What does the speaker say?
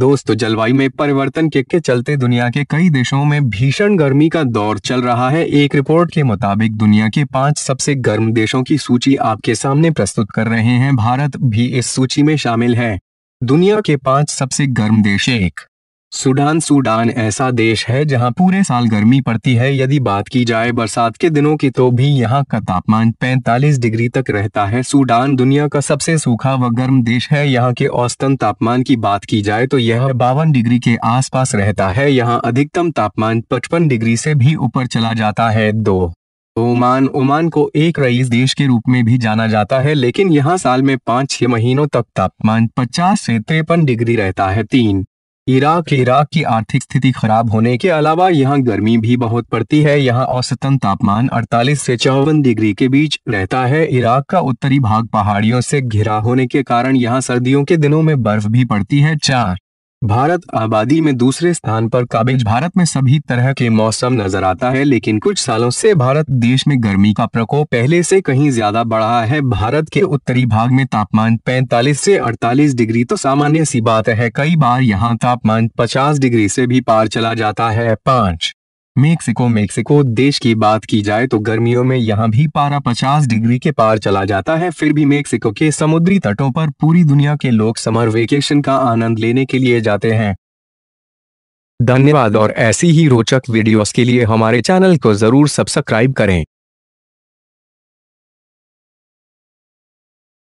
दोस्तों जलवायु में परिवर्तन के, के चलते दुनिया के कई देशों में भीषण गर्मी का दौर चल रहा है एक रिपोर्ट के मुताबिक दुनिया के पांच सबसे गर्म देशों की सूची आपके सामने प्रस्तुत कर रहे हैं भारत भी इस सूची में शामिल है दुनिया के पांच सबसे गर्म देश एक सूडान सूडान ऐसा देश है जहां पूरे साल गर्मी पड़ती है यदि बात की जाए बरसात के दिनों की तो भी यहां का तापमान 45 डिग्री तक रहता है सूडान दुनिया का सबसे सूखा व गर्म देश है यहां के औसतन तापमान की बात की जाए तो यह बावन डिग्री के आसपास रहता है यहां अधिकतम तापमान पचपन डिग्री से भी ऊपर चला जाता है दो ओमान ओमान को एक रईस देश के रूप में भी जाना जाता है लेकिन यहाँ साल में पाँच छह महीनों तक तापमान पचास से तिरपन डिग्री रहता है तीन इराक इराक की आर्थिक स्थिति खराब होने के अलावा यहाँ गर्मी भी बहुत पड़ती है यहाँ औसतन तापमान 48 से चौवन डिग्री के बीच रहता है इराक का उत्तरी भाग पहाड़ियों से घिरा होने के कारण यहाँ सर्दियों के दिनों में बर्फ भी पड़ती है चार भारत आबादी में दूसरे स्थान पर काबिज भारत में सभी तरह के मौसम नजर आता है लेकिन कुछ सालों से भारत देश में गर्मी का प्रकोप पहले से कहीं ज्यादा बढ़ा है भारत के उत्तरी भाग में तापमान 45 से 48 डिग्री तो सामान्य सी बात है कई बार यहाँ तापमान 50 डिग्री से भी पार चला जाता है पाँच मेक्सिको मेक्सिको देश की बात की जाए तो गर्मियों में यहाँ भी पारा 50 डिग्री के पार चला जाता है फिर भी मेक्सिको के समुद्री तटों पर पूरी दुनिया के लोग समर वेकेशन का आनंद लेने के लिए जाते हैं धन्यवाद और ऐसी ही रोचक वीडियोस के लिए हमारे चैनल को जरूर सब्सक्राइब करें